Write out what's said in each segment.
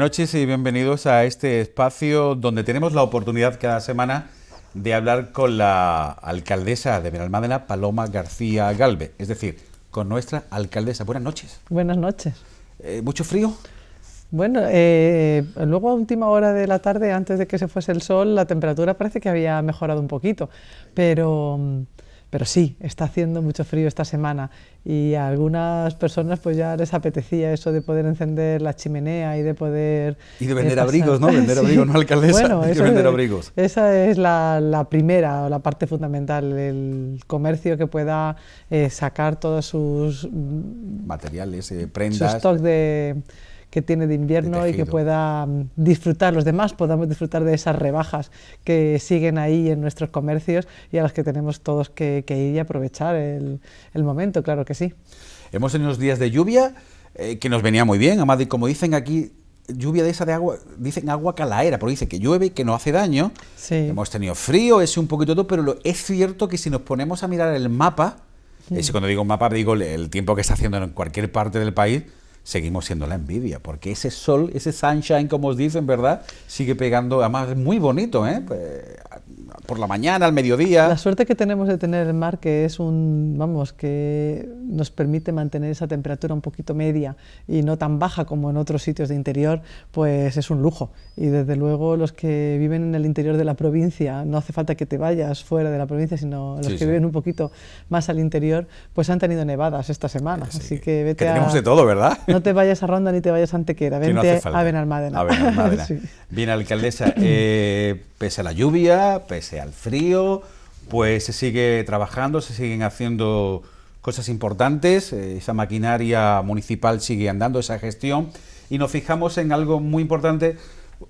Buenas noches y bienvenidos a este espacio donde tenemos la oportunidad cada semana de hablar con la alcaldesa de Benalmádena, Paloma García Galve, es decir, con nuestra alcaldesa. Buenas noches. Buenas noches. Eh, ¿Mucho frío? Bueno, eh, luego a última hora de la tarde, antes de que se fuese el sol, la temperatura parece que había mejorado un poquito, pero mm, pero sí, está haciendo mucho frío esta semana y a algunas personas pues ya les apetecía eso de poder encender la chimenea y de poder... Y de vender abrigos, ¿no? Vender abrigos, no alcaldesa, bueno, vender abrigos. Esa es la, la, primera, la parte fundamental, el comercio que pueda eh, sacar todos sus... Mm, Materiales, eh, prendas... stock de que tiene de invierno y que pueda mm, disfrutar, los demás podamos disfrutar de esas rebajas que siguen ahí en nuestros comercios y a las que tenemos todos que, ir y aprovechar el, momento, claro que sí. Hemos tenido unos días de lluvia eh, que nos venía muy bien, además, como dicen aquí, lluvia de esa de agua, dicen agua calaera, porque dice que llueve y que no hace daño. Hemos tenido frío, ese un poquito todo, pero es cierto que si nos ponemos a mirar el mapa, ...y mm. cuando digo mapa digo el tiempo que está haciendo en cualquier parte del país, seguimos siendo la envidia, porque ese sol, ese sunshine, como os dicen, ¿verdad? Sigue pegando, además es muy bonito, ¿eh? Pues, por la mañana, al mediodía. La suerte que tenemos de tener el mar, que es un, vamos, que nos permite mantener esa temperatura un poquito media y no tan baja como en otros sitios de interior, pues es un lujo. Y desde luego los que viven en el interior de la provincia, no hace falta que te vayas fuera de la provincia, sino los que viven un poquito más al interior, pues han tenido nevadas esta semana. Así, que, vete que tenemos de todo, ¿verdad? No te vayas a Ronda ni te vayas a Antequera, vente a Benalmádena. A Benalmádena. sí. Bien, alcaldesa, eh, pese a la lluvia, sea el frío, pues se sigue trabajando, se siguen haciendo cosas importantes, eh, esa maquinaria municipal sigue andando, esa gestión, y nos fijamos en algo muy importante,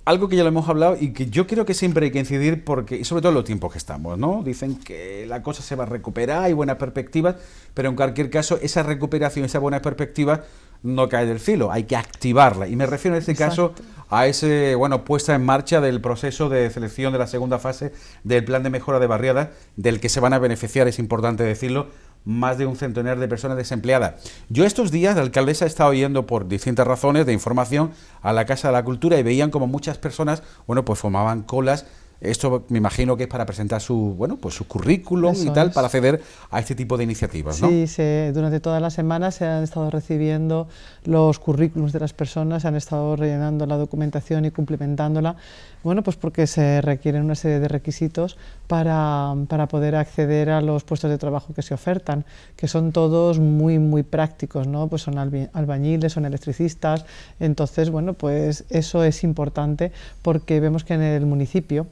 algo que ya lo hemos hablado y que yo creo que siempre hay que incidir porque, sobre todo en los tiempos que estamos, ¿no? Dicen que la cosa se va a recuperar, hay buenas perspectivas, pero en cualquier caso, esa recuperación, esas buenas perspectivas no cae del filo, hay que activarla. Y me refiero en este caso a ese, bueno, puesta en marcha del proceso de selección de la segunda fase del plan de mejora de barriadas, del que se van a beneficiar, es importante decirlo, más de un centenar de personas desempleadas. Yo estos días, la alcaldesa, estado yendo por distintas razones de información a la Casa de la Cultura y veían como muchas personas, bueno, pues formaban colas esto me imagino que es para presentar su, bueno, pues su currículum y tal, para acceder a este tipo de iniciativas, sí, durante toda la semana se han estado recibiendo los currículums de las personas, se han estado rellenando la documentación y cumplimentándola, bueno, pues porque se requieren una serie de requisitos para, para poder acceder a los puestos de trabajo que se ofertan, que son todos muy, muy prácticos, ¿no? Pues son albañiles, son electricistas, entonces, bueno, pues eso es importante porque vemos que en el municipio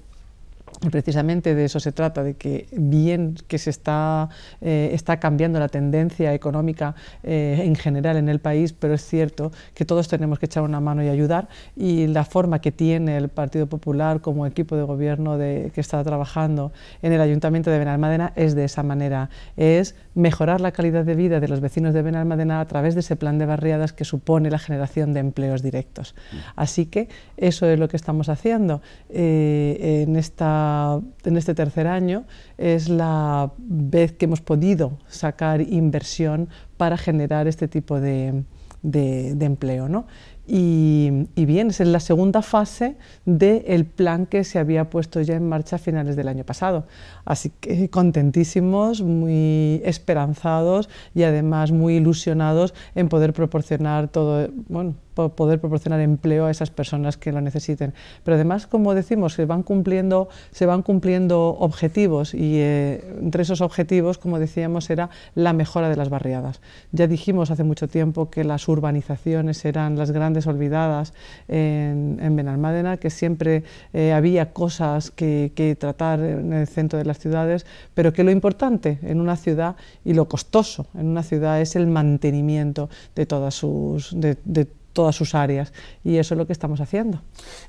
Precisamente de eso se trata, de que bien que se está, eh, está cambiando la tendencia económica eh, en general en el país, pero es cierto que todos tenemos que echar una mano y ayudar y la forma que tiene el Partido Popular como equipo de gobierno de, que está trabajando en el Ayuntamiento de Benalmádena es de esa manera, es mejorar la calidad de vida de los vecinos de Benalmádena a través de ese plan de barriadas que supone la generación de empleos directos. Mm. Así que eso es lo que estamos haciendo eh, en esta en este tercer año es la vez que hemos podido sacar inversión para generar este tipo de, empleo. Y, bien, es la segunda fase del plan que se había puesto ya en marcha a finales del año pasado. Así que contentísimos, muy esperanzados y además muy ilusionados en poder proporcionar todo, bueno, poder proporcionar empleo a esas personas que lo necesiten. Pero además, como decimos, se van cumpliendo, se van cumpliendo objetivos y eh, entre esos objetivos, como decíamos, era la mejora de las barriadas. Ya dijimos hace mucho tiempo que las urbanizaciones eran las grandes olvidadas en, Benalmádena, que siempre eh, había cosas que, tratar en el centro de las ciudades, pero que lo importante en una ciudad y lo costoso en una ciudad es el mantenimiento de todas sus todas sus áreas y eso es lo que estamos haciendo.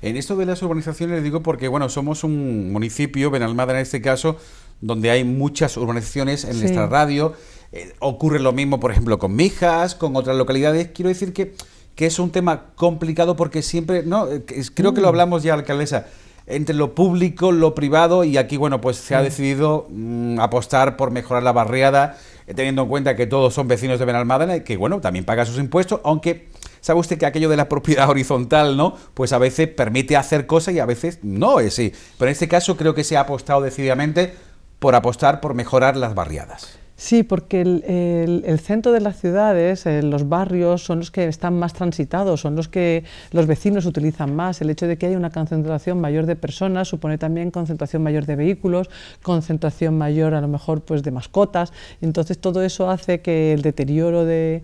En esto de las urbanizaciones le digo porque bueno, somos un municipio, ...Benalmada en este caso, donde hay muchas urbanizaciones en nuestra radio, eh, ocurre lo mismo por ejemplo con Mijas, con otras localidades, quiero decir que, que es un tema complicado porque siempre, no, eh, creo que lo mm. hablamos ya alcaldesa, entre lo público, lo privado y aquí bueno, pues se ha mm. decidido mm, apostar por mejorar la barriada eh, teniendo en cuenta que todos son vecinos de Benalmada... y que bueno, también paga sus impuestos, aunque sabe usted que aquello de la propiedad horizontal, ¿no? Pues a veces permite hacer cosas y a veces no es sí. Pero en este caso creo que se ha apostado decididamente por apostar por mejorar las barriadas. Sí, porque el, centro de las ciudades, eh, los barrios, son los que están más transitados, son los que los vecinos utilizan más. El hecho de que haya una concentración mayor de personas supone también concentración mayor de vehículos, concentración mayor a lo mejor pues de mascotas. Entonces todo eso hace que el deterioro de,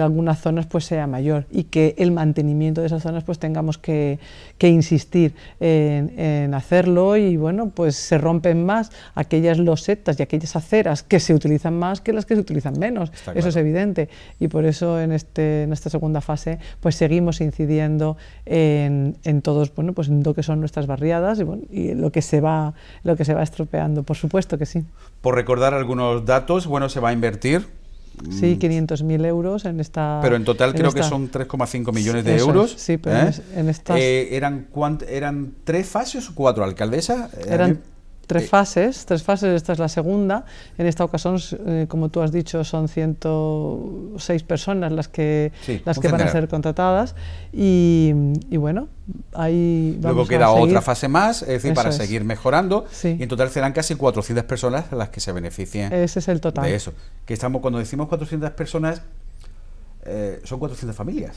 algunas zonas pues sea mayor y que el mantenimiento de esas zonas pues tengamos que, insistir en, en hacerlo y bueno pues se rompen más aquellas losetas y aquellas aceras que se utilizan más que las que se utilizan menos. eso es evidente. Y por eso en, este, en esta segunda fase pues seguimos incidiendo en, en todos, bueno, pues en lo que son nuestras barriadas y, bueno, y lo, que se va, lo que se va estropeando. Por supuesto que sí. Por recordar algunos datos, bueno, se va a invertir Sí, 500.000 mm, euros en esta... Pero en total creo que son 3,5 millones de euros. sí, pero ¿eh? en estas... Eh, ¿eran, ¿Eran tres fases o cuatro, alcaldesa? Eh, eran tres fases, tres fases, esta es la segunda. En esta ocasión, eh, como tú has dicho, son 106 personas las que, las que van a ser contratadas y, y bueno, ahí vamos Luego queda otra fase más, es decir, para seguir mejorando y en total serán casi 400 personas las que se beneficien. Ese es el total. De eso. Que estamos cuando decimos 400 personas eh, son 400 familias.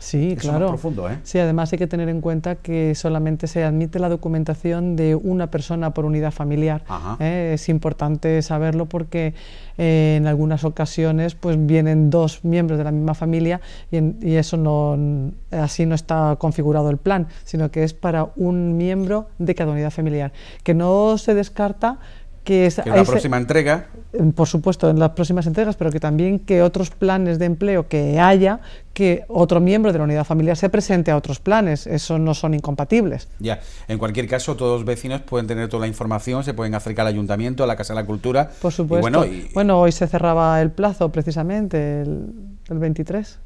Sí, claro. ¿eh? Sí, además hay que tener en cuenta que solamente se admite la documentación de una persona por unidad familiar. ¿eh? Es importante saberlo porque eh, en algunas ocasiones pues vienen dos miembros de la misma familia y, eso no así no está configurado el plan, sino que es para un miembro de cada unidad familiar, que no se descarta que en la próxima entrega. Mm, por supuesto, en las próximas entregas, pero que también que otros planes de empleo que haya, que otro miembro de la unidad familiar se presente a otros planes, eso no son incompatibles. Ya, en cualquier caso, todos los vecinos pueden tener toda la información, se pueden acercar al ayuntamiento, a la Casa de la Cultura. Por supuesto. bueno, hoy se cerraba el plazo precisamente, el, 23.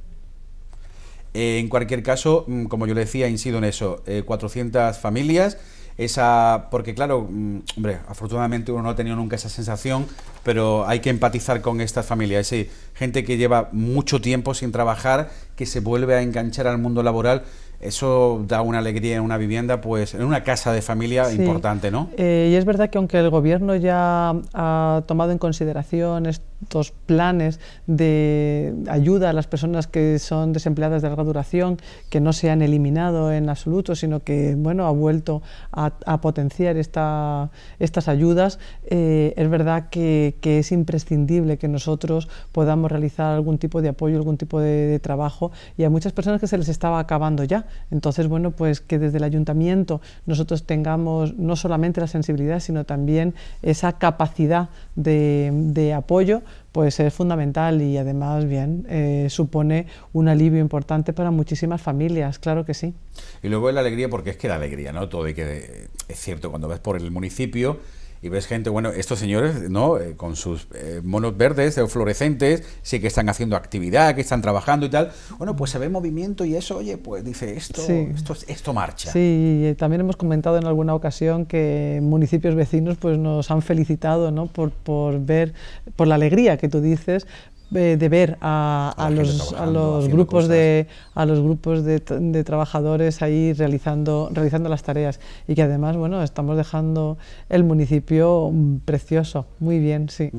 Eh, en cualquier caso, mm, como yo le decía, incido en eso, 400 eh, familias esa, porque claro, mm, hombre, afortunadamente uno no ha tenido nunca esa sensación, pero hay que empatizar con estas familias, es gente que lleva mucho tiempo sin trabajar, que se vuelve a enganchar al mundo laboral. Eso da una alegría en una vivienda, pues en una casa de familia importante, ¿no? Eh, y es verdad que aunque el gobierno ya ha tomado en consideración dos planes de ayuda a las personas que son desempleadas de larga duración, que no se han eliminado en absoluto, sino que bueno, ha vuelto a, potenciar esta, estas ayudas, eh, es verdad que, es imprescindible que nosotros podamos realizar algún tipo de apoyo, algún tipo de, trabajo, y a muchas personas que se les estaba acabando ya. Entonces, bueno, pues que desde el ayuntamiento nosotros tengamos no solamente la sensibilidad, sino también esa capacidad de apoyo pues es fundamental y además, bien, eh, supone un alivio importante para muchísimas familias, claro que sí. Y luego es la alegría, porque es que la alegría, ¿no? Todo hay que, es cierto, cuando ves por el municipio, y ves gente, bueno, estos señores, ¿no? Eh, con sus eh, monos verdes, fluorescentes, sí que están haciendo actividad, que están trabajando y tal. Bueno, pues se ve movimiento y eso, oye, pues dice, esto, esto, esto marcha. Sí, eh, también hemos comentado en alguna ocasión que municipios vecinos pues nos han felicitado, ¿no? Por, por ver, por la alegría que tú dices, eh, de ver a, los, grupos de a los grupos de, trabajadores ahí realizando realizando las tareas y que además bueno estamos dejando el municipio precioso muy bien sí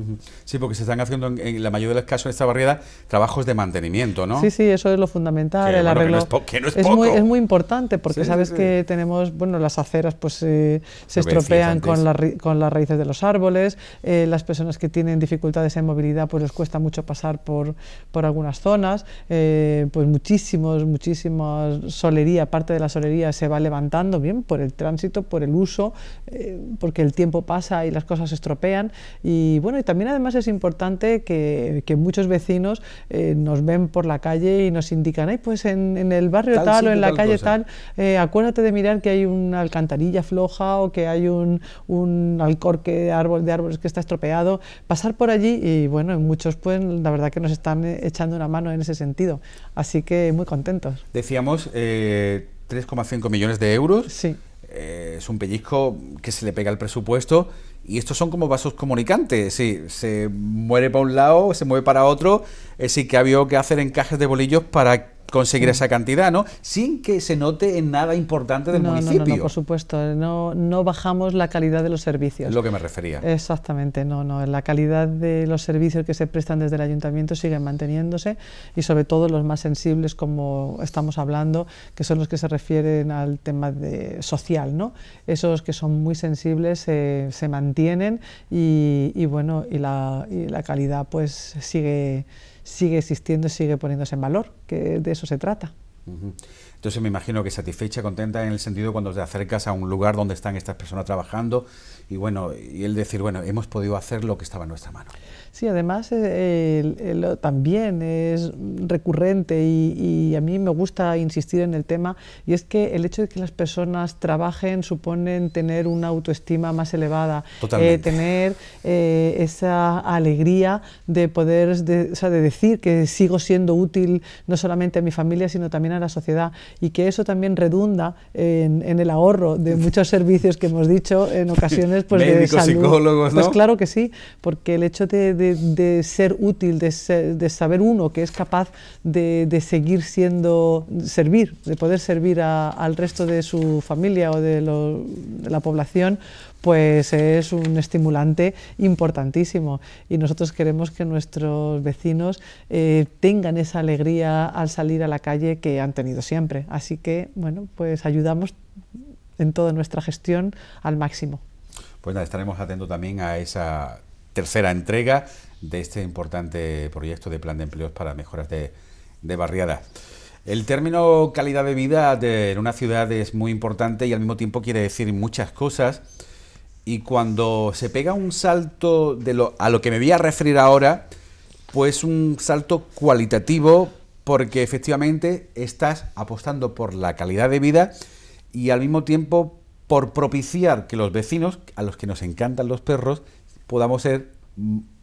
sí porque se están haciendo en, la mayoría de los casos en esta barriada trabajos de mantenimiento no sí sí eso es lo fundamental el arreglo es, Muy, es, muy, importante porque sabes que tenemos bueno las aceras pues eh, se estropean con, con las raíces de los árboles eh, las personas que tienen dificultades en movilidad pues les cuesta mucho pasar pasar por, por algunas zonas, eh, pues muchísimos, muchísimas solería, parte de la solería se va levantando, bien, por el tránsito, por el uso, eh, porque el tiempo pasa y las cosas se estropean. Y bueno, y también además es importante que, muchos vecinos eh, nos ven por la calle y nos indican, ahí pues en, el barrio tal, o en la calle tal, acuérdate de mirar que hay una alcantarilla floja o que hay un, alcorque de, árbol, de árboles que está estropeado, pasar por allí y bueno, muchos pueden la verdad que nos están eh, echando una mano en ese sentido. Así que muy contentos. Decíamos 3,5 eh, millones de euros. Sí. Eh, es un pellizco que se le pega al presupuesto y estos son como vasos comunicantes. Sí, se muere para un lado, se mueve para otro. Es que ha habido que hacer encajes de bolillos para conseguir mm. esa cantidad, ¿no? Sin que se note en nada importante del municipio. No, no, no, por supuesto, no, no bajamos la calidad de los servicios. Es lo que me refería. Exactamente, no, no, la calidad de los servicios que se prestan desde el ayuntamiento sigue manteniéndose y sobre todo los más sensibles como estamos hablando, que son los que se refieren al tema de social, ¿no? Esos que son muy sensibles eh, se mantienen y, y bueno, y la, y la calidad pues sigue sigue existiendo y sigue poniéndose en valor, que de eso se trata. Entonces me imagino que satisfecha, contenta en el sentido cuando te acercas a un lugar donde están estas personas trabajando y bueno, y el decir, bueno, hemos podido hacer lo que estaba en nuestra mano. Sí, además eh, también es recurrente y, a mí me gusta insistir en el tema y es que el hecho de que las personas trabajen suponen tener una autoestima más elevada, eh, tener eh, esa alegría de poder, de, de decir que sigo siendo útil no solamente a mi familia sino también a la sociedad y que eso también redunda en, el ahorro de muchos servicios que hemos dicho en ocasiones pues de salud. psicólogos, Pues claro que sí, porque el hecho de de, ser útil, de, saber uno que es capaz de, seguir siendo, servir, de poder servir al resto de su familia o de, la población, pues es un estimulante importantísimo y nosotros queremos que nuestros vecinos eh, tengan esa alegría al salir a la calle que han tenido siempre. Así que, bueno, pues ayudamos en toda nuestra gestión al máximo. Pues nada, estaremos atentos también a esa tercera entrega de este importante proyecto de plan de empleos para mejoras de, de barriadas. El término calidad de vida en una ciudad es muy importante y al mismo tiempo quiere decir muchas cosas. Y cuando se pega un salto de a lo que me voy a referir ahora, pues un salto cualitativo porque efectivamente estás apostando por la calidad de vida y al mismo tiempo por propiciar que los vecinos, a los que nos encantan los perros, podamos ser,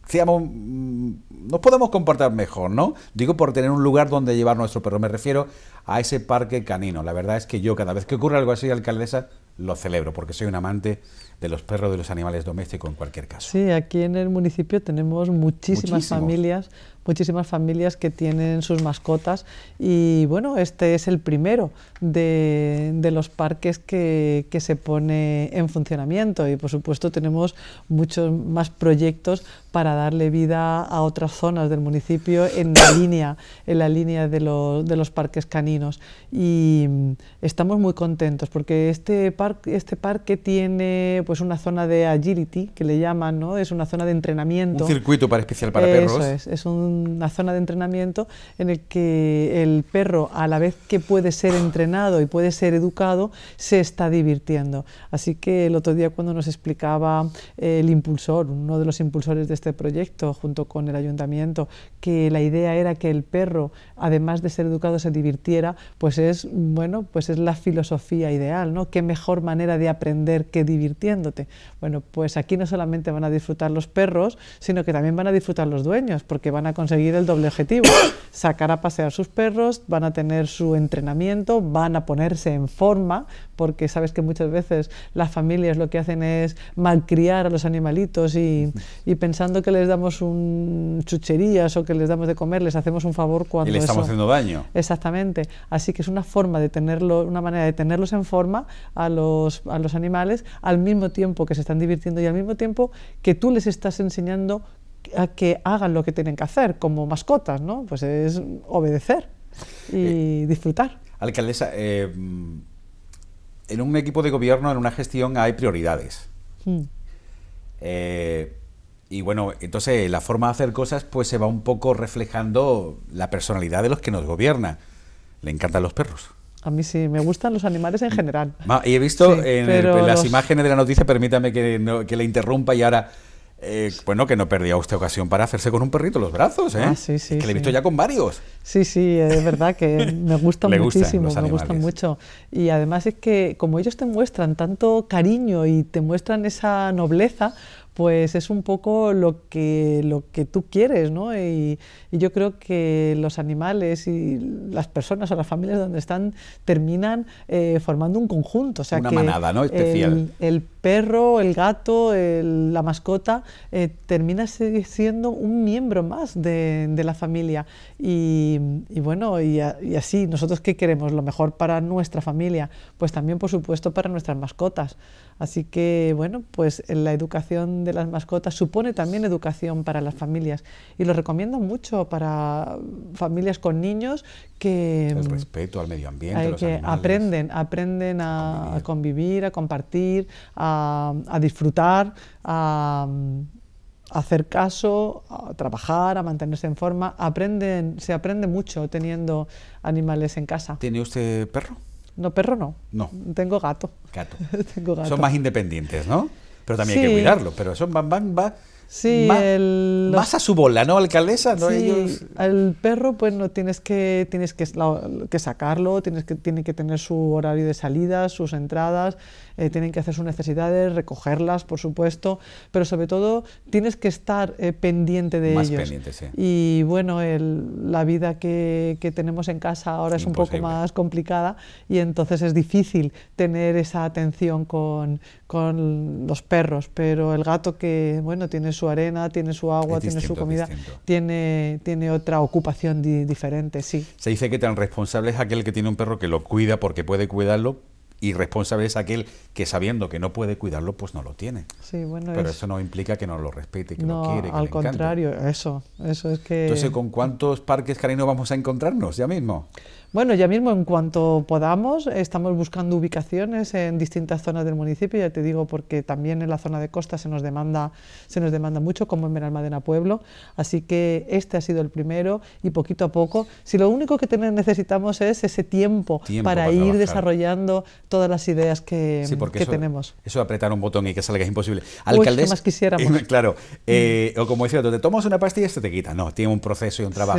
seamos, mm, nos podamos comportar mejor, ¿no? Digo por tener un lugar donde llevar nuestro perro, me refiero a ese parque canino. La verdad es que yo cada vez que ocurre algo así, alcaldesa, lo celebro, porque soy un amante de los perros, de los animales domésticos en cualquier caso. Sí, aquí en el municipio tenemos muchísimas familias, muchísimas familias que tienen sus mascotas y bueno, este es el primero de, los parques que, que, se pone en funcionamiento y por supuesto tenemos muchos más proyectos para darle vida a otras zonas del municipio en la línea, en la línea de, de los parques caninos y mm, estamos muy contentos porque este parque, este parque tiene pues una zona de agility, que le llaman, ¿no? Es una zona de entrenamiento. Un circuito para especial para perros. Eso es, es una zona de entrenamiento en el que el perro, a la vez que puede ser entrenado y puede ser educado, se está divirtiendo. Así que el otro día cuando nos explicaba el impulsor, uno de los impulsores de este proyecto, junto con el ayuntamiento, que la idea era que el perro, además de ser educado, se divirtiera, pues es, bueno, pues es la filosofía ideal, ¿no? Qué mejor manera de aprender que divirtiendo bueno, pues aquí no solamente van a disfrutar los perros, sino que también van a disfrutar los dueños, porque van a conseguir el doble objetivo, sacar a pasear sus perros, van a tener su entrenamiento, van a ponerse en forma, porque sabes que muchas veces las familias lo que hacen es malcriar a los animalitos y, pensando que les damos un chucherías o que les damos de comer, les hacemos un favor cuando... Y le estamos haciendo daño. Exactamente. Así que es una forma de tenerlo, una manera de tenerlos en forma a los, a los animales al mismo tiempo que se están divirtiendo y al mismo tiempo que tú les estás enseñando a que hagan lo que tienen que hacer como mascotas, ¿no? Pues es obedecer y eh, disfrutar. Alcaldesa, eh, en un equipo de gobierno, en una gestión, hay prioridades. Hmm. Eh, y bueno, entonces la forma de hacer cosas pues se va un poco reflejando la personalidad de los que nos gobiernan. Le encantan los perros. A mí sí, me gustan los animales en general. Y he visto en, las imágenes de la noticia, permítame que, le interrumpa y ahora, eh, bueno, que no perdía usted ocasión para hacerse con un perrito los brazos, ¿eh? Ah, sí, sí, que le he visto ya con varios. Sí, sí, es verdad que me gustan muchísimo, gustan me gustan mucho. Y además es que como ellos te muestran tanto cariño y te muestran esa nobleza, pues es un poco lo que, lo que tú quieres, ¿no? Y, yo creo que los animales y las personas o las familias donde están terminan eh, formando un conjunto. O sea, Una manada, ¿no? Especial perro, el gato, la mascota, eh, termina siendo un miembro más de, la familia. Y, bueno, y, así, ¿nosotros qué queremos? Lo mejor para nuestra familia, pues también, por supuesto, para nuestras mascotas. Así que, bueno, pues la educación de las mascotas supone también educación para las familias. Y lo recomiendo mucho para familias con niños que... El mm, respeto al medio ambiente, que aprenden, aprenden a, convivir, a compartir, a a, disfrutar, a, hacer caso, a trabajar, a mantenerse en forma. Aprenden, se aprende mucho teniendo animales en casa. ¿Tiene usted perro? No, perro no. No. Tengo gato. Gato. Tengo gato. Son más independientes, ¿no? Pero también hay que cuidarlo. Pero son van, van, Sí, el, a su bola, ¿no, alcaldesa? ¿no? Sí, Ellos... El perro, pues no tienes que tienes que, que sacarlo, tienes que tiene que tener su horario de salida, sus entradas eh, tienen que hacer sus necesidades, recogerlas, por supuesto, pero sobre todo tienes que estar eh, pendiente de ellos. Y bueno, la vida que, tenemos en casa ahora es un poco más complicada y entonces es difícil tener esa atención con, los perros, pero el gato que, bueno, tiene su arena, tiene su agua, tiene su comida, tiene, otra ocupación diferente, sí. Se dice que tan responsable es aquel que tiene un perro que lo cuida porque puede cuidarlo, ...y responsable es aquel que sabiendo que no puede cuidarlo, pues no lo tiene. Pero eso no implica que no lo respete, que no, quiere. Que al contrario, eso, eso es que... Entonces, ¿con cuántos parques carinos vamos a encontrarnos ya mismo? Bueno, ya mismo en cuanto podamos, estamos buscando ubicaciones en distintas zonas del municipio, ya te digo, porque también en la zona de costa se nos demanda, se nos demanda mucho, como en Meralmadena Pueblo, así que este ha sido el primero y poquito a poco, si lo único que necesitamos es ese tiempo, para ir desarrollando todas las ideas que, eso, tenemos. Eso apretar un botón y que salga es imposible. Alcaldes, más quisiéramos. claro, mm. eh, o como decía, te tomas una pastilla y se te quita. No, tiene un proceso y un trabajo.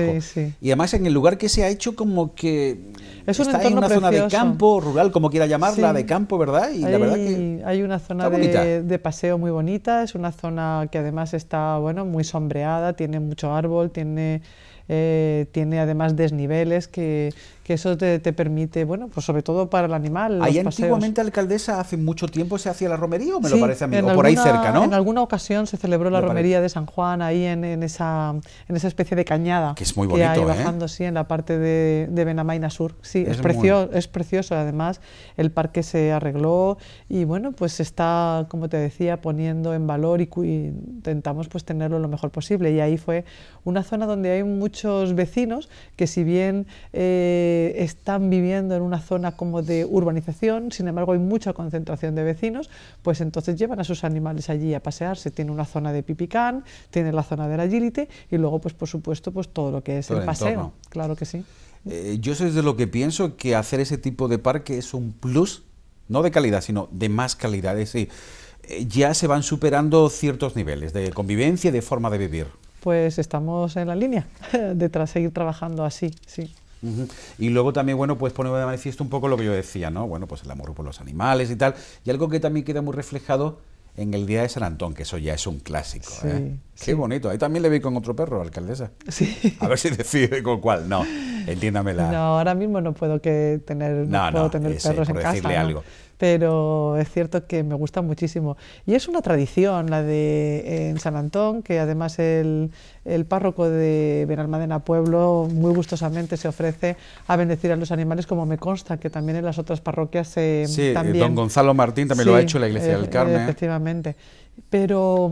Y además en el lugar que se ha hecho como que es un está en una zona de campo, rural, como quiera llamarla, de campo, ¿verdad? Y hay, verdad hay una zona de, paseo muy bonita, es una zona que además está bueno, muy sombreada, tiene mucho árbol, tiene, eh, tiene además desniveles que, que eso te, permite, bueno, pues sobre todo para el animal. Ahí antiguamente, alcaldesa, hace mucho tiempo se hacía la romería, o me lo parece a mí, por ahí cerca, ¿no? En alguna ocasión se celebró la romería de San Juan ahí en, esa, en esa especie de cañada. Que es muy bonito. Que ¿eh? bajando, sí, en la parte de, de Benamaina Sur. Sí, es, precioso, es precioso. Además, el parque se arregló y, bueno, pues está, como te decía, poniendo en valor y, intentamos pues tenerlo lo mejor posible. Y ahí fue una zona donde hay muchos vecinos que, si bien. Eh, están viviendo en una zona como de urbanización, sin embargo hay mucha concentración de vecinos, pues entonces llevan a sus animales allí a pasearse. Tiene una zona de pipicán, tiene la zona del agility y luego, pues por supuesto, pues todo lo que es el paseo. Claro que sí. Eh, yo soy de lo que pienso que hacer ese tipo de parque es un plus, no de calidad, sino de más calidad. Es eh, ya se van superando ciertos niveles de convivencia y de forma de vivir. Pues estamos en la línea de seguir trabajando así, sí. Y luego también, bueno, pues ponemos de manifiesto un poco lo que yo decía, ¿no? Bueno, pues el amor por los animales y tal. Y algo que también queda muy reflejado en el Día de San Antón, que eso ya es un clásico. ¿eh? Sí, Qué bonito. Ahí también le vi con otro perro, alcaldesa. Sí. A ver si decide con cuál. No, entiéndamela. No, ahora mismo no puedo que tener, no, puedo no, tener perros decirle algo pero es cierto que me gusta muchísimo. Y es una tradición la de en San Antón, que además el, párroco de Benalmadena Pueblo muy gustosamente se ofrece a bendecir a los animales, como me consta que también en las otras parroquias se... sí, también. don Gonzalo Martín también lo ha hecho la Iglesia del e- Carmen. Efectivamente. Pero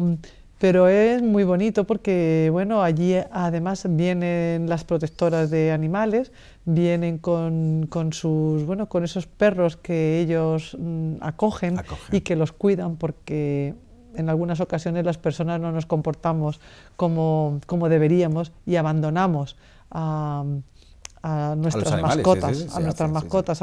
pero es muy bonito porque bueno allí eh, además vienen las protectoras de animales vienen con, con sus bueno con esos perros que ellos mm, acogen, y que los cuidan porque en algunas ocasiones las personas no nos comportamos como, deberíamos y abandonamos a a nuestras mascotas, a nuestras mascotas,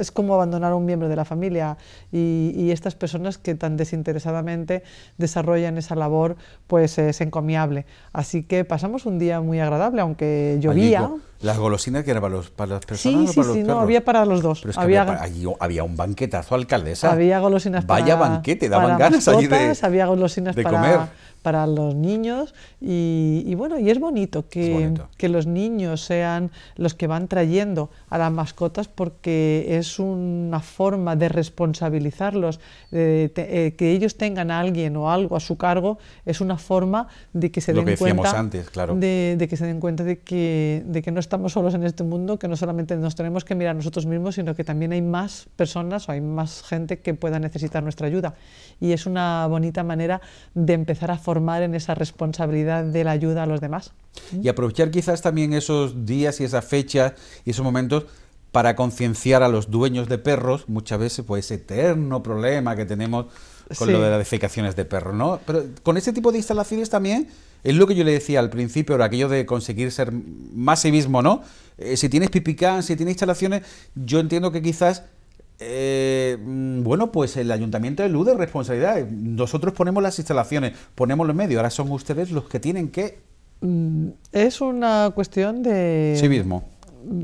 es como abandonar a un miembro de la familia y, estas personas que tan desinteresadamente desarrollan esa labor, pues es encomiable. Así que pasamos un día muy agradable, aunque llovía. ¿Las golosinas que eran para, los, para las personas? Sí, o sí, para sí, los no, había para los dos. había, un banquetazo alcaldesa. Había golosinas Vaya para, banquete, daban ganas allí de, Había golosinas de para, comer. para los niños y, bueno, y es bonito, que, los niños sean los que van trayendo a las mascotas porque es una forma de responsabilizarlos, eh, eh, que ellos tengan a alguien o algo a su cargo, es una forma de que se den cuenta de, que se den cuenta de que no estamos solos en este mundo, que no solamente nos tenemos que mirar nosotros mismos, sino que también hay más personas o hay más gente que pueda necesitar nuestra ayuda. Y es una bonita manera de empezar a formar en esa responsabilidad de la ayuda a los demás. Y aprovechar quizás también esos días y esas fechas y esos momentos para concienciar a los dueños de perros, muchas veces, pues ese eterno problema que tenemos con lo de las defecaciones de perros, ¿no? Pero con ese tipo de instalaciones también es lo que yo le decía al principio, era aquello de conseguir ser más sí mismo ¿no? Eh, si tienes pipicán, si tienes instalaciones, yo entiendo que quizás eh, mm, bueno, pues el ayuntamiento elude responsabilidad. Nosotros ponemos las instalaciones, ponemos los medios, ahora son ustedes los que tienen que... Mm, es una cuestión de... sí mismo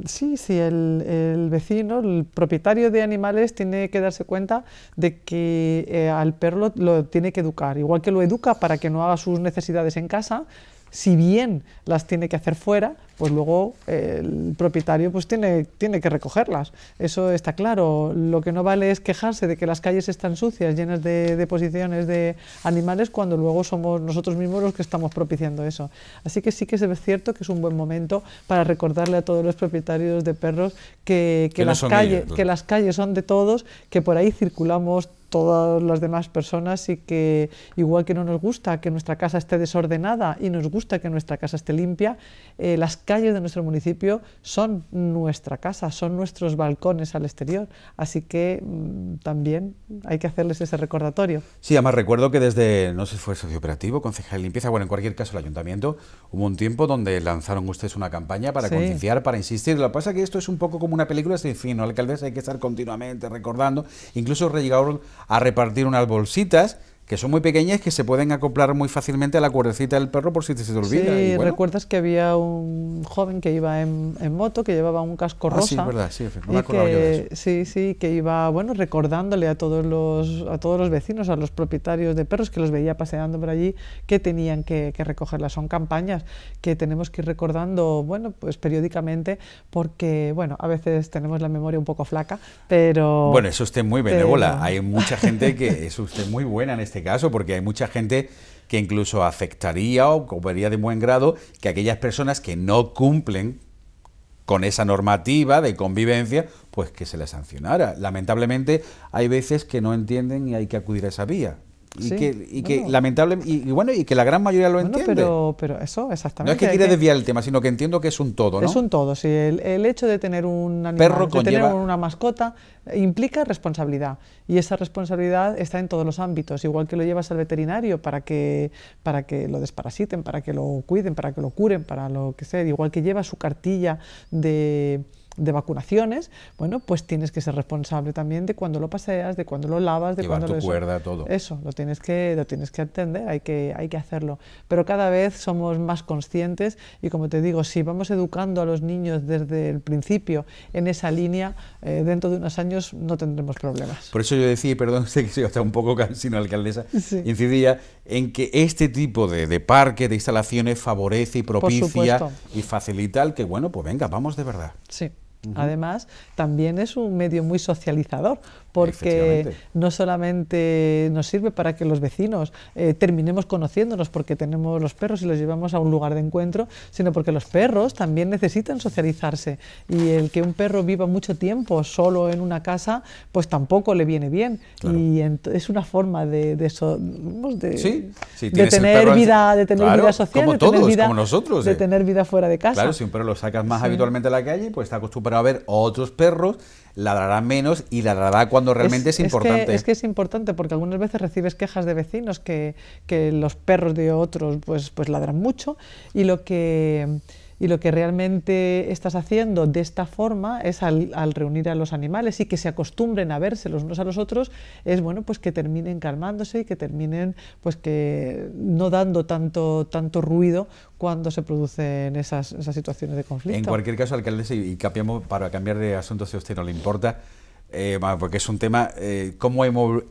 sí, sí, el, vecino, el propietario de animales tiene que darse cuenta de que eh, al perro lo tiene que educar, igual que lo educa para que no haga sus necesidades en casa, si bien las tiene que hacer fuera, pues luego eh, el propietario pues tiene, tiene que recogerlas. Eso está claro. Lo que no vale es quejarse de que las calles están sucias, llenas de deposiciones de animales, cuando luego somos nosotros mismos los que estamos propiciando eso. Así que sí que es cierto que es un buen momento para recordarle a todos los propietarios de perros que, que las calles son de todos, que por ahí circulamos todas las demás personas y que igual que no nos gusta que nuestra casa esté desordenada y nos gusta que nuestra casa esté limpia, eh, las calles de nuestro municipio son nuestra casa, son nuestros balcones al exterior, así que mm, también hay que hacerles ese recordatorio. Sí, además recuerdo que desde, no sé si fue Operativo, concejal de limpieza, bueno, en cualquier caso el ayuntamiento, hubo un tiempo donde lanzaron ustedes una campaña para concienciar, para insistir, lo que pasa es que esto es un poco como una película sin fin, ¿no? alcaldesa hay que estar continuamente recordando, incluso llegaron a repartir unas bolsitas que son muy pequeñas que se pueden acoplar muy fácilmente a la cuerdecita del perro por si te, se te olvida. Sí, recuerdas que había un joven que iba en, moto, que llevaba un casco rojo. Ah, rosa. sí, es verdad, sí, que, Sí, sí, que iba, bueno, recordándole a todos, los, a todos los vecinos, a los propietarios de perros que los veía paseando por allí, que tenían que, que recogerlas. Son campañas que tenemos que ir recordando, bueno, pues periódicamente, porque, bueno, a veces tenemos la memoria un poco flaca, pero... Bueno, eso usted muy benévola. Hay mucha gente que es usted muy buena en este este caso, porque hay mucha gente que incluso afectaría o cobraría de buen grado que aquellas personas que no cumplen con esa normativa de convivencia, pues que se les sancionara. Lamentablemente hay veces que no entienden y hay que acudir a esa vía y que, y lamentable y, bueno y que la gran mayoría lo entiende. Pero, pero eso exactamente. No es que quiera desviar el tema, sino que entiendo que es un todo, ¿no? Es un todo. Sí, el, hecho de tener un animal, Perro de tener una mascota eh, implica responsabilidad y esa responsabilidad está en todos los ámbitos, igual que lo llevas al veterinario para que para que lo desparasiten, para que lo cuiden, para que lo curen, para lo que sea, igual que lleva su cartilla de de vacunaciones, bueno, pues tienes que ser responsable también de cuando lo paseas, de cuando lo lavas, de cuando tu cuerda, todo. Eso, lo tienes que lo tienes que entender, hay que hay que hacerlo, pero cada vez somos más conscientes y como te digo, si vamos educando a los niños desde el principio en esa línea, eh, dentro de unos años no tendremos problemas. Por eso yo decía, perdón, sé que soy hasta un poco cansino alcaldesa, incidía en que este tipo de, de parque de instalaciones favorece y propicia y facilita el que bueno, pues venga, vamos de verdad. Sí. Además, también es un medio muy socializador, porque no solamente nos sirve para que los vecinos eh, terminemos conociéndonos porque tenemos los perros y los llevamos a un lugar de encuentro, sino porque los perros también necesitan socializarse y el que un perro viva mucho tiempo solo en una casa, pues tampoco le viene bien y es una forma de, tener vida, de tener vida social, de tener vida, nosotros, de eh. tener vida fuera de casa. Claro, si un perro lo sacas más habitualmente a la calle, pues está acostumbrado a ver otros perros ladrará menos y ladrará cuando realmente es, importante. Es que, es que, es importante porque algunas veces recibes quejas de vecinos que, que los perros de otros pues, pues ladran mucho y lo que y lo que realmente estás haciendo de esta forma es al, reunir a los animales y que se acostumbren a verse los unos a los otros, es bueno pues que terminen calmándose y que terminen pues que no dando tanto, tanto ruido cuando se producen esas, situaciones de conflicto. En cualquier caso, alcaldesa, y cambiamos para cambiar de asunto si a usted no le importa, eh, porque es un tema, eh, cómo hemos,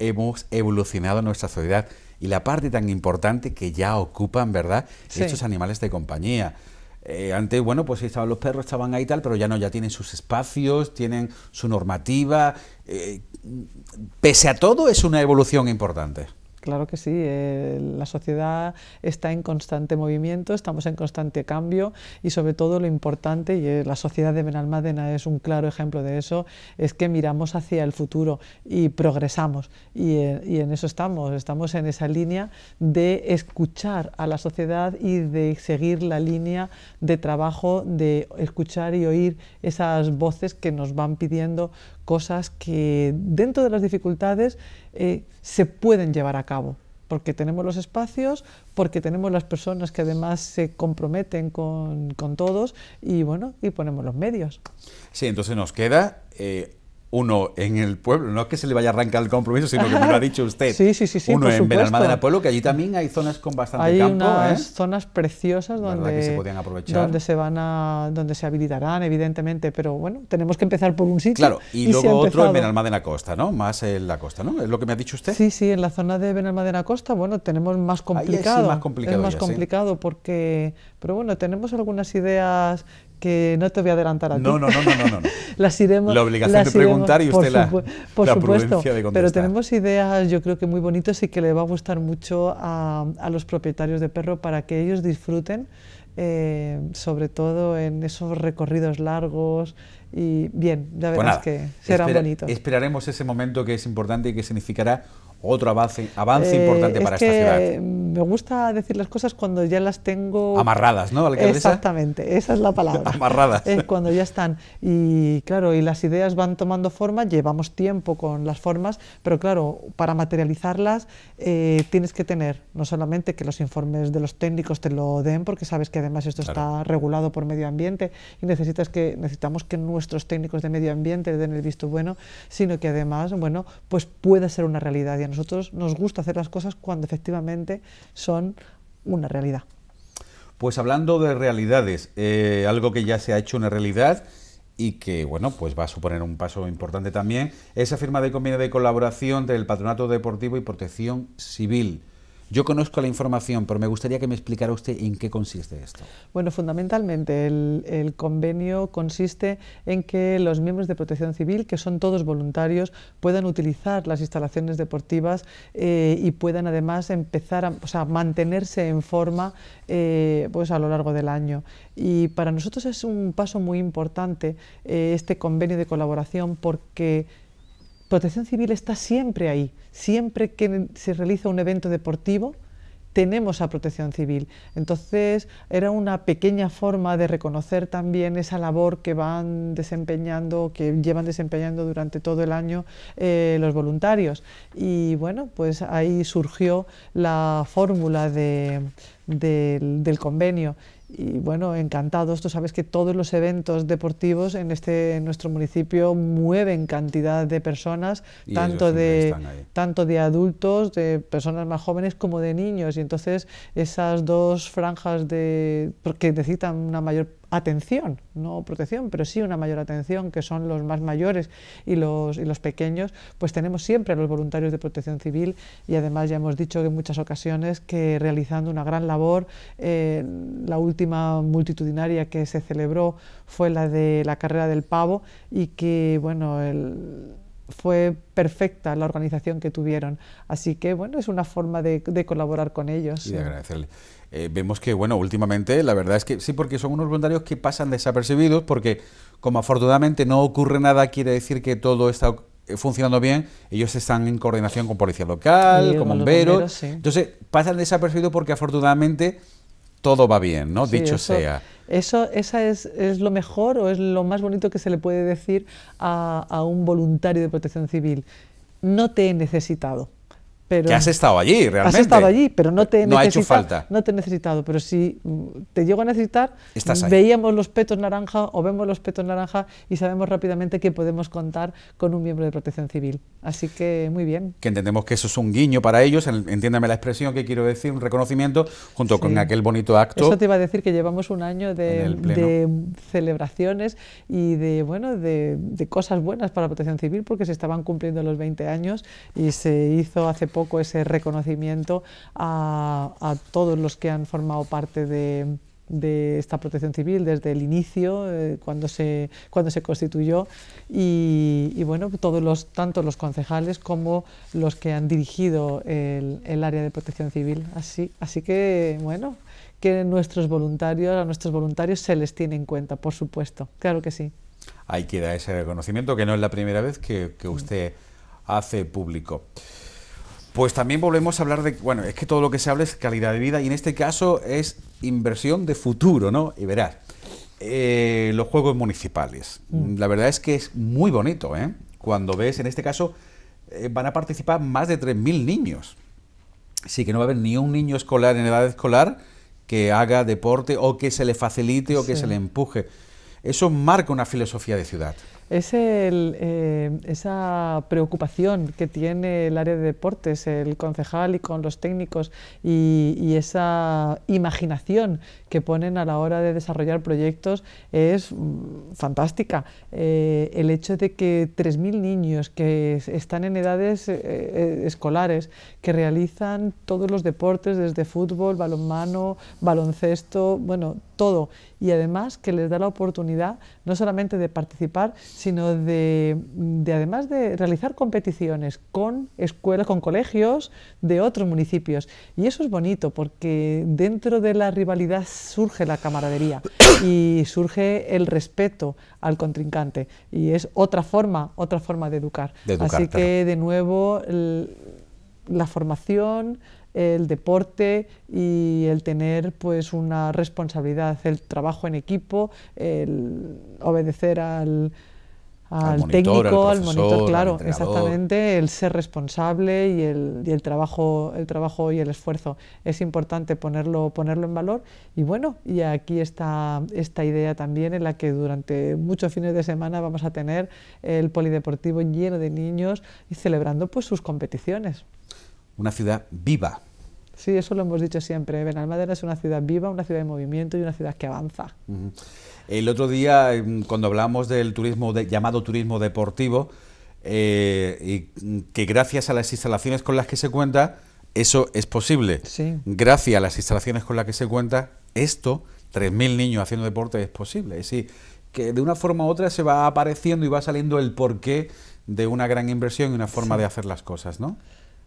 evolucionado nuestra sociedad y la parte tan importante que ya ocupan, ¿verdad?, estos animales de compañía. Eh, antes, bueno, pues estaban los perros, estaban ahí y tal, pero ya no, ya tienen sus espacios, tienen su normativa. Eh, pese a todo, es una evolución importante. Claro que sí, eh, la sociedad está en constante movimiento, estamos en constante cambio y sobre todo lo importante, y eh, la sociedad de Benalmádena es un claro ejemplo de eso, es que miramos hacia el futuro y progresamos y, eh, y en eso estamos, estamos en esa línea de escuchar a la sociedad y de seguir la línea de trabajo de escuchar y oír esas voces que nos van pidiendo cosas que dentro de las dificultades eh, se pueden llevar a cabo, porque tenemos los espacios, porque tenemos las personas que además se comprometen con, todos y bueno, y ponemos los medios. Sí, entonces nos queda eh, uno en el pueblo, no es que se le vaya a arrancar el compromiso, sino que me lo ha dicho usted. sí, sí, sí, sí Uno en Benalmádena Pueblo, que allí también hay zonas con bastante hay campo. Hay ¿eh? zonas preciosas donde, se podían aprovechar? donde se van a, donde se habilitarán, evidentemente, pero bueno, tenemos que empezar por un sitio. Claro, y, luego otro en Benalmádena Costa, ¿no? Más en la costa, ¿no? Es lo que me ha dicho usted. Sí, sí, en la zona de Benalmádena Costa, bueno, tenemos más complicado. es, más complicado. Es más complicado porque, pero bueno, tenemos algunas ideas que no te voy a adelantar a ti. No, no, no, no, no. las iremos. La obligación de preguntar y usted la, por de contestar. Pero tenemos ideas, yo creo que muy bonitas y que le va a gustar mucho a, a los propietarios de perro para que ellos disfruten, eh, sobre todo en esos recorridos largos y bien, ya pues verás que serán bonitos. Esperaremos ese momento que es importante y que significará otro avance, avance eh, importante para esta ciudad. Me gusta decir las cosas cuando ya las tengo... Amarradas, ¿no, Exactamente, esa es la palabra. Amarradas. cuando ya están. Y claro, y las ideas van tomando forma, llevamos tiempo con las formas, pero claro, para materializarlas eh, tienes que tener no solamente que los informes de los técnicos te lo den, porque sabes que además esto está regulado por medio ambiente y necesitas que, necesitamos que nuestros técnicos de medio ambiente den el visto bueno, sino que además, bueno, pues pueda ser una realidad nosotros nos gusta hacer las cosas cuando efectivamente son una realidad. Pues hablando de realidades, eh, algo que ya se ha hecho una realidad y que bueno, pues va a suponer un paso importante también, esa firma de convenio de colaboración del Patronato Deportivo y Protección Civil. Yo conozco la información, pero me gustaría que me explicara usted en qué consiste esto. Bueno, fundamentalmente el, convenio consiste en que los miembros de protección civil, que son todos voluntarios, puedan utilizar las instalaciones deportivas eh, y puedan además empezar a mantenerse en forma eh, pues a lo largo del año. Y para nosotros es un paso muy importante eh, este convenio de colaboración porque Protección Civil está siempre ahí, siempre que se realiza un evento deportivo tenemos a Protección Civil. Entonces era una pequeña forma de reconocer también esa labor que van desempeñando, que llevan desempeñando durante todo el año eh, los voluntarios. Y bueno, pues ahí surgió la fórmula del convenio y bueno, encantados. Tú sabes que todos los eventos deportivos en, este, nuestro municipio mueven cantidad de personas, tanto de, tanto de adultos, de personas más jóvenes como de niños. Y entonces esas dos franjas de, que necesitan una mayor atención, no protección, pero sí una mayor atención, que son los más mayores y los, y los pequeños, pues tenemos siempre a los voluntarios de protección civil y además ya hemos dicho en muchas ocasiones que realizando una gran labor, eh, la última multitudinaria que se celebró fue la de la carrera del pavo y que, bueno, fue perfecta la organización que tuvieron. Así que, bueno, es una forma de, colaborar con ellos. agradecerle. Eh, vemos que, bueno, últimamente la verdad es que sí, porque son unos voluntarios que pasan desapercibidos, porque como afortunadamente no ocurre nada, quiere decir que todo está eh, funcionando bien, ellos están en coordinación con policía local, con bomberos. Entonces, pasan desapercibidos porque afortunadamente todo va bien, ¿no? Dicho sea. Eso, esa es, lo mejor o es lo más bonito que se le puede decir a un voluntario de protección civil. No te he necesitado que has estado allí, realmente. Has estado allí, pero no te he no Ha hecho falta. No te he necesitado, pero si mm, te llego a necesitar, veíamos los petos naranja o vemos los petos naranja y sabemos rápidamente que podemos contar con un miembro de protección civil. Así que muy bien. Que entendemos que eso es un guiño para ellos, entiéndame la expresión que quiero decir, un reconocimiento junto con aquel bonito acto. Eso te iba a decir que llevamos un año de, celebraciones y de, bueno, de, de cosas buenas para protección civil porque se estaban cumpliendo los 20 años y se hizo hace poco ese reconocimiento a, todos los que han formado parte de, esta protección civil desde el inicio, eh, cuando, se, cuando se constituyó, y, bueno, todos los, tanto los concejales como los que han dirigido el, área de protección civil. Así, que, bueno, que nuestros voluntarios, a nuestros voluntarios se les tiene en cuenta, por supuesto, claro que sí. Ahí queda ese reconocimiento, que no es la primera vez que mm. usted hace público. Pues también volvemos a hablar de, bueno, es que todo lo que se habla es calidad de vida y en este caso es inversión de futuro, ¿no? Y verás, eh, los juegos municipales. Mm. La verdad es que es muy bonito, ¿eh? Cuando ves, en este caso, eh, van a participar más de 3.000 niños. Así que no va a haber ni un niño escolar en edad escolar que haga deporte o que se le facilite o que se le empuje. Eso marca una filosofía de ciudad es eh, esa preocupación que tiene el área de deportes, el concejal y con los técnicos y, esa imaginación que ponen a la hora de desarrollar proyectos es mm, fantástica. Eh, el hecho de que 3.000 niños que están en edades eh, escolares, que realizan todos los deportes, desde fútbol, balonmano, baloncesto, bueno, todo, y además que les da la oportunidad no solamente de participar, sino de, además de realizar competiciones con escuelas, con colegios de otros municipios. Y eso es bonito porque dentro de la rivalidad surge la camaradería y surge el respeto al contrincante. Y es otra forma, otra forma de educar. Así que de nuevo la formación, el deporte y el tener pues una responsabilidad, el trabajo en equipo, el obedecer al al, técnico, al, monitor, claro, exactamente, el ser responsable y el, y el, trabajo, el trabajo y el esfuerzo. Es importante ponerlo, ponerlo en valor y bueno, y aquí está esta idea también en la que durante muchos fines de semana vamos a tener el polideportivo lleno de niños y celebrando pues sus competiciones. Una ciudad viva, Sí, eso lo hemos dicho siempre. Benalmádena es una ciudad viva, una ciudad de movimiento y una ciudad que avanza. El otro día, em, cuando hablamos del turismo llamado turismo deportivo, eh, que gracias a las instalaciones con las que se cuenta, eso es posible. Gracias a las instalaciones con las que se cuenta, esto, 3.000 niños haciendo deporte, es posible. Es que de una forma u otra se va apareciendo y va saliendo el porqué de una gran inversión y una forma de hacer las cosas, ¿no?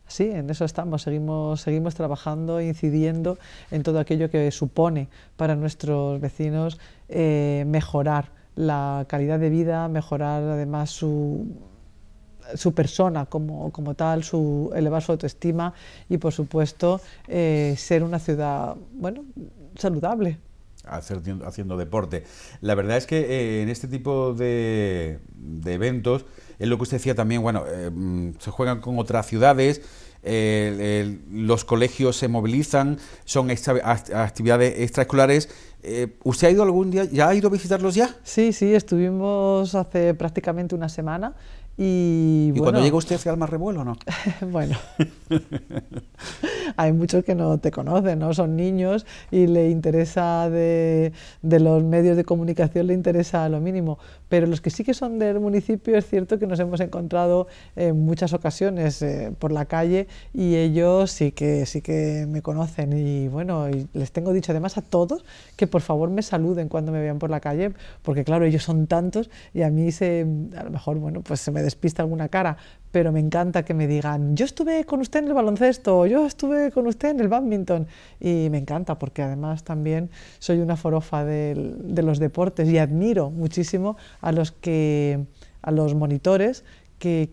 Sí, en eso estamos, seguimos, seguimos trabajando, incidiendo en todo aquello que supone para nuestros vecinos eh, mejorar la calidad de vida, mejorar además su, persona como, tal, su, elevar su autoestima y por supuesto eh, ser una ciudad bueno, saludable haciendo deporte. La verdad es que eh, en este tipo de, de, eventos, es lo que usted decía también, bueno, eh, mm, se juegan con otras ciudades, los colegios se movilizan, son actividades extraescolares. Eh, ¿Usted ha ido algún día? ¿Ya ha ido a visitarlos ya? Sí, sí, estuvimos hace prácticamente una semana y, cuando llega usted se más revuelo o no? bueno, hay muchos que no te conocen, ¿no? Son niños y le interesa de, los medios de comunicación, le interesa lo mínimo. Pero los que sí que son del municipio es cierto que nos hemos encontrado en muchas ocasiones eh, por la calle y ellos sí que, sí que me conocen. Y bueno, les tengo dicho además a todos que por favor me saluden cuando me vean por la calle, porque claro, ellos son tantos y a mí se, a lo mejor, bueno, pues se me despista alguna cara, pero me encanta que me digan, yo estuve con usted en el baloncesto, yo estuve con usted en el badminton. Y me encanta porque además también soy una forofa de, los deportes y admiro muchísimo a los, que, a los monitores que,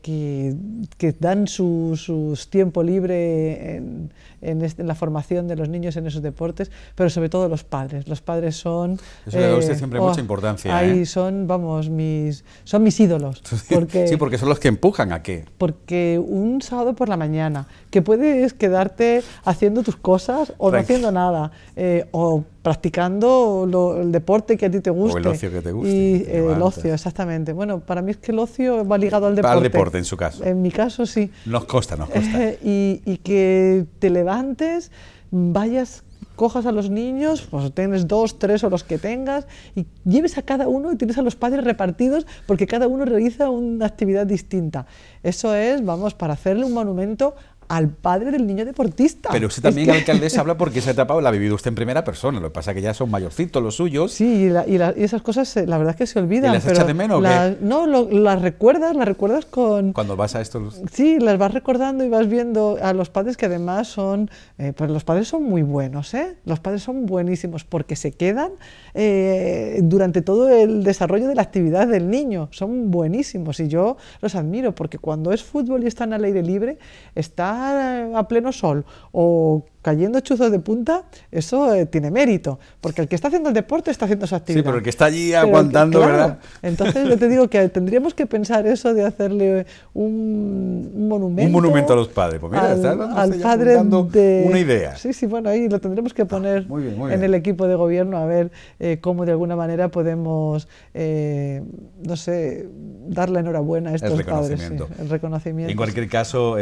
dan su, su tiempo libre en, en, la formación de los niños en esos deportes, pero sobre todo los padres. Los padres son... Eso le eh, siempre mucha oh, importancia. Ahí ¿eh? son, vamos, mis, son mis ídolos. Porque, sí, porque son los que empujan a qué. Porque un sábado por la mañana, que puedes quedarte haciendo tus cosas o no haciendo nada, eh, o practicando el deporte que a ti te guste. O el ocio que te guste. el ocio, exactamente. Bueno, para mí es que el ocio va ligado al deporte. Al deporte, en su caso. En mi caso, sí. Nos costa, nos costa. y, y que te le antes, vayas, cojas a los niños, pues tienes dos, tres o los que tengas, y lleves a cada uno y tienes a los padres repartidos porque cada uno realiza una actividad distinta. Eso es, vamos, para hacerle un monumento al padre del niño deportista. Pero usted también, es alcaldesa, habla porque esa etapa la ha vivido usted en primera persona. Lo que pasa es que ya son mayorcitos los suyos. Sí, y, y, esas cosas, eh, la verdad es que se olvidan. ¿Y las echas de menos? no, las recuerdas, las recuerdas con... Cuando vas a estos... Sí, las vas recordando y vas viendo a los padres que además son... Eh, pues los padres son muy buenos, ¿eh? Los padres son buenísimos porque se quedan eh, durante todo el desarrollo de la actividad del niño. Son buenísimos y yo los admiro porque cuando es fútbol y están al aire libre, está eh, a pleno sol o cayendo chuzos de punta, eso eh, tiene mérito, porque el que está haciendo el deporte está haciendo esa actividad. Sí, pero el que está allí aguantando, ¿verdad? Entonces yo te digo que tendríamos que pensar eso de hacerle un, monumento. Un monumento a los padres, pues mira, al, padre una idea. Sí, sí, bueno, ahí lo tendremos que ah, poner en el equipo de gobierno a ver eh, cómo de alguna manera podemos, eh, no sé, darle enhorabuena a estos padres. el reconocimiento. En cualquier caso,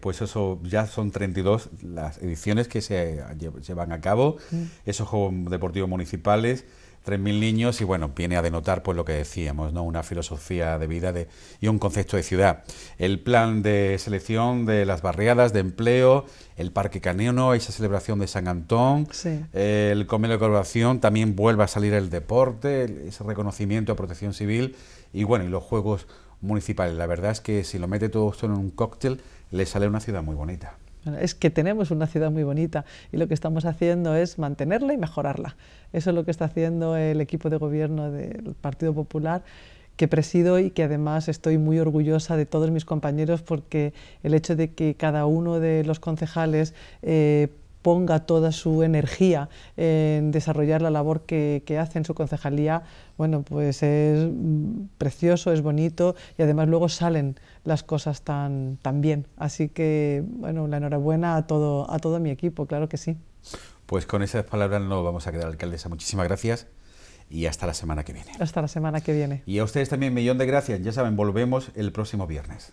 pues eso, ya son 32 las ediciones que se llevan a cabo, mm. esos Juegos Deportivos Municipales, 3.000 niños y bueno, viene a denotar pues lo que decíamos, ¿no? una filosofía de vida de, y un concepto de ciudad. El plan de selección de las barriadas de empleo, el Parque Canino, esa celebración de San Antón, el convenio de colaboración, también vuelve a salir el deporte, ese reconocimiento a protección civil y bueno, y los Juegos Municipales. La verdad es que si lo mete todo esto en un cóctel, le sale una ciudad muy bonita. Es que tenemos una ciudad muy bonita y lo que estamos haciendo es mantenerla y mejorarla. Eso es lo que está haciendo el equipo de gobierno del Partido Popular que presido y que además estoy muy orgullosa de todos mis compañeros porque el hecho de que cada uno de los concejales eh, ponga toda su energía en desarrollar la labor que, hace en su concejalía, bueno, pues es precioso, es bonito y además luego salen las cosas tan, tan bien. Así que, bueno, la enhorabuena a todo, a todo mi equipo, claro que sí. Pues con esas palabras nos vamos a quedar, alcaldesa. Muchísimas gracias y hasta la semana que viene. Hasta la semana que viene. Y a ustedes también millón de gracias. Ya saben, volvemos el próximo viernes.